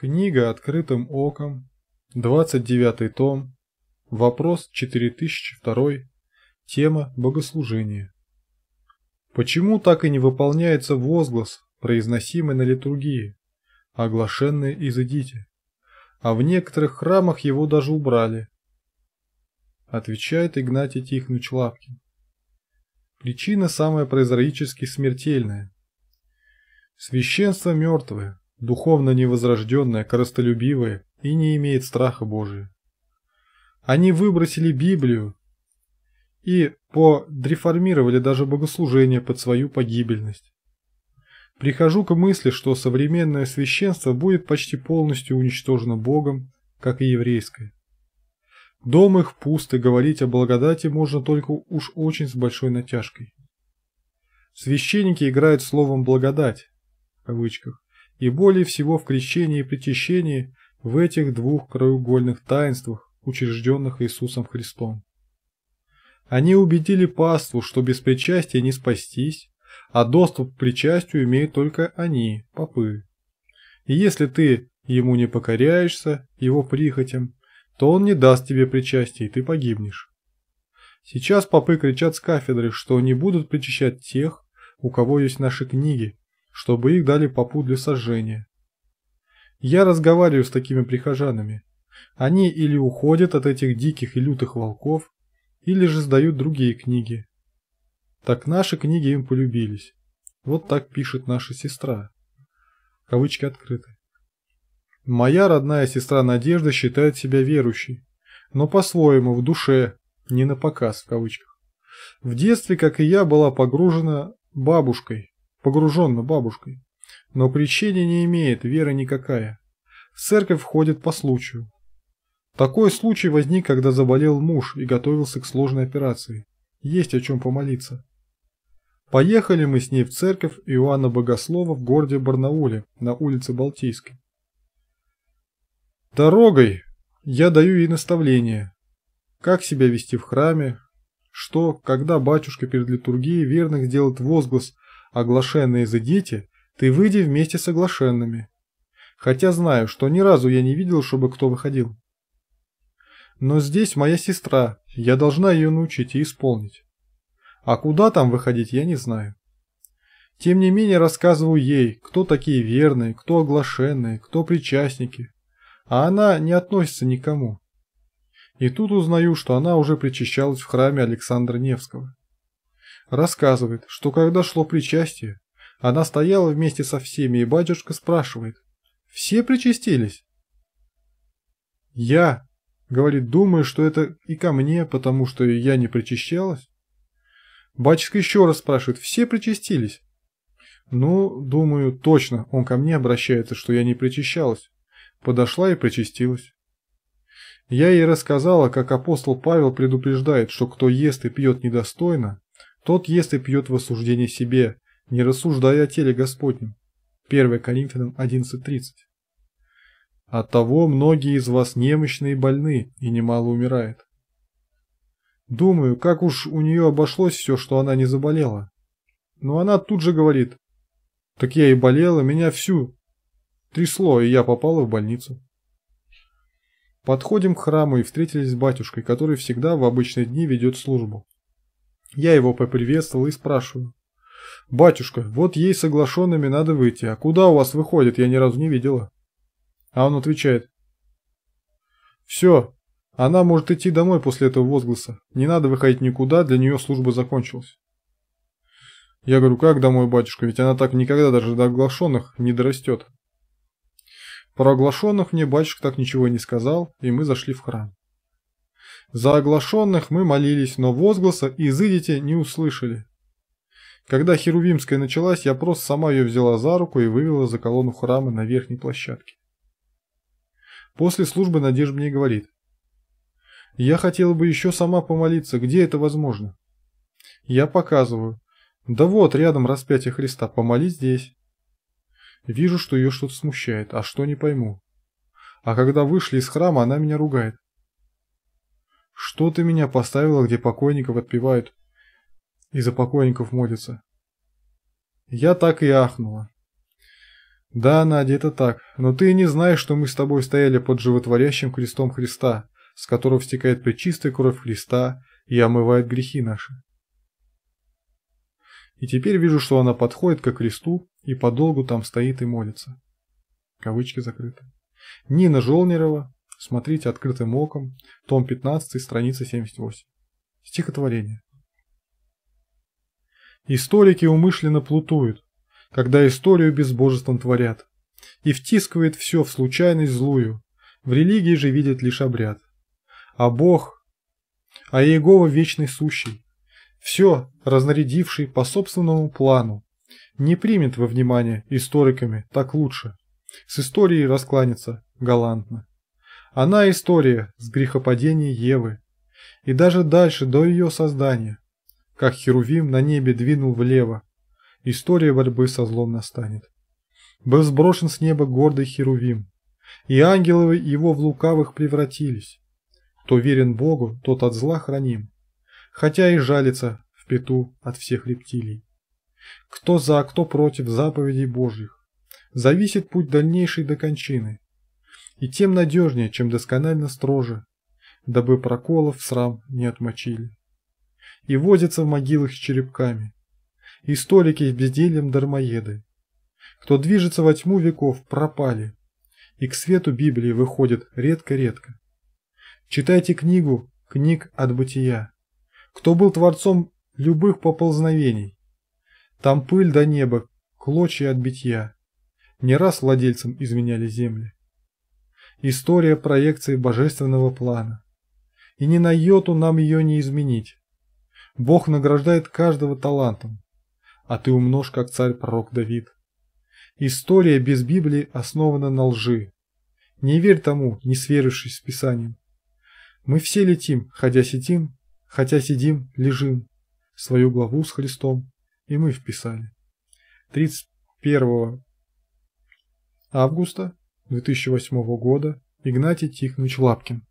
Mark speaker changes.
Speaker 1: Книга «Открытым оком», 29 том, вопрос 4002, тема «Богослужение». Почему так и не выполняется возглас, произносимый на литургии, оглашенный «Изыдите», а в некоторых храмах его даже убрали? Отвечает Игнатий Тихонович Лапкин. Причина самая прозаически смертельная. Священство мертвое, духовно невозрожденное, коростолюбивое и не имеет страха Божия. Они выбросили Библию и подреформировали даже богослужение под свою погибельность. Прихожу к мысли, что современное священство будет почти полностью уничтожено Богом, как и еврейское. Дом их пуст, и говорить о благодати можно только уж очень с большой натяжкой. Священники играют словом «благодать» в кавычках, и более всего в крещении и причащении в этих двух краеугольных таинствах, учрежденных Иисусом Христом. Они убедили паству, что без причастия не спастись, а доступ к причастию имеют только они, попы. И если ты ему не покоряешься, его прихотям, то он не даст тебе причастия, и ты погибнешь. Сейчас попы кричат с кафедры, что не будут причащать тех, у кого есть наши книги, чтобы их дали попу для сожжения. Я разговариваю с такими прихожанами. Они или уходят от этих диких и лютых волков, или же сдают другие книги. Так наши книги им полюбились. Вот так пишет наша сестра. Кавычки открыты. Моя родная сестра Надежда считает себя верующей, но по-своему, в душе, не на показ в кавычках. В детстве, как и я, была погружена бабушкой, погруженно бабушкой. Но крещения не имеет, веры никакая. В церковь входит по случаю. Такой случай возник, когда заболел муж и готовился к сложной операции. Есть о чем помолиться. Поехали мы с ней в церковь Иоанна Богослова в городе Барнауле на улице Балтийской. Дорогой я даю ей наставление, как себя вести в храме, что, когда батюшка перед литургией верных сделает возглас оглашенные за дети, ты выйди вместе с оглашенными. Хотя знаю, что ни разу я не видел, чтобы кто выходил. Но здесь моя сестра, я должна ее научить и исполнить. А куда там выходить, я не знаю. Тем не менее рассказываю ей, кто такие верные, кто оглашенные, кто причастники. А она не относится никому. И тут узнаю, что она уже причащалась в храме Александра Невского. Рассказывает, что когда шло причастие, она стояла вместе со всеми, и батюшка спрашивает, «Все причастились?» «Я», — говорит, — «думаю, что это и ко мне, потому что я не причащалась». Батюшка еще раз спрашивает, «Все причастились?» «Ну, думаю, точно, он ко мне обращается, что я не причащалась». Подошла и причастилась. Я ей рассказала, как апостол Павел предупреждает, что кто ест и пьет недостойно, тот ест и пьет в осуждении себе, не рассуждая о теле Господнем. 1 Коринфянам 11.30 Оттого многие из вас немощные и больны, и немало умирает. Думаю, как уж у нее обошлось все, что она не заболела. Но она тут же говорит, так я и болела, меня всю трясло, и я попала в больницу. Подходим к храму и встретились с батюшкой, который всегда в обычные дни ведет службу. Я его поприветствовал и спрашиваю. «Батюшка, вот ей соглашенными надо выйти, а куда у вас выходит, я ни разу не видела». А он отвечает. «Все, она может идти домой после этого возгласа. Не надо выходить никуда, для нее служба закончилась». Я говорю, как домой, батюшка, ведь она так никогда даже до оглашенных не дорастет. Про оглашенных мне батюшка так ничего не сказал, и мы зашли в храм. За оглашенных мы молились, но возгласа «Изыдите» не услышали. Когда Херувимская началась, я просто сама ее взяла за руку и вывела за колонну храма на верхней площадке. После службы Надежда мне говорит. «Я хотела бы еще сама помолиться. Где это возможно?» Я показываю. «Да вот, рядом распятие Христа. Помолись здесь». Вижу, что ее что-то смущает, а что не пойму. А когда вышли из храма, она меня ругает. Что ты меня поставила, где покойников отпевают и за покойников молятся? Я так и ахнула. Да, Надя, это так, но ты не знаешь, что мы с тобой стояли под животворящим крестом Христа, с которого стекает пречистая кровь Христа и омывает грехи наши. И теперь вижу, что она подходит к кресту и подолгу там стоит и молится. Кавычки закрыты. Нина Жолнерова, Смотрите открытым оком, том 15, страница 78. Стихотворение. Историки умышленно плутуют, когда историю безбожеством творят, и втискивает все в случайность злую, в религии же видят лишь обряд. А Бог, а Иегова вечный сущий, все разнарядивший по собственному плану, не примет во внимание историками так лучше. С историей раскланяться галантно. Она история с грехопадения Евы. И даже дальше, до ее создания. Как Херувим на небе двинул влево. История борьбы со злом настанет. Был сброшен с неба гордый Херувим. И ангелы его в лукавых превратились. Кто верен Богу, тот от зла храним. Хотя и жалится в пету от всех рептилий. Кто за, кто против заповедей Божьих. Зависит путь дальнейший до кончины и тем надежнее, чем досконально строже, дабы проколов в срам не отмочили. И возятся в могилах с черепками, и столики с бездельем дармоеды. Кто движется во тьму веков, пропали, и к свету Библии выходит редко-редко. Читайте книгу книг от бытия. Кто был творцом любых поползновений? Там пыль до неба, клочья от битья. Не раз владельцам изменяли земли. История проекции божественного плана. И ни на йоту нам ее не изменить. Бог награждает каждого талантом, а ты умножь, как царь-пророк Давид. История без Библии основана на лжи. Не верь тому, не сверившись с Писанием. Мы все летим, хотя сидим, хотя сидим, лежим. Свою главу с Христом и мы вписали. 31 августа 2008 года Игнатий Тихонович Лапкин.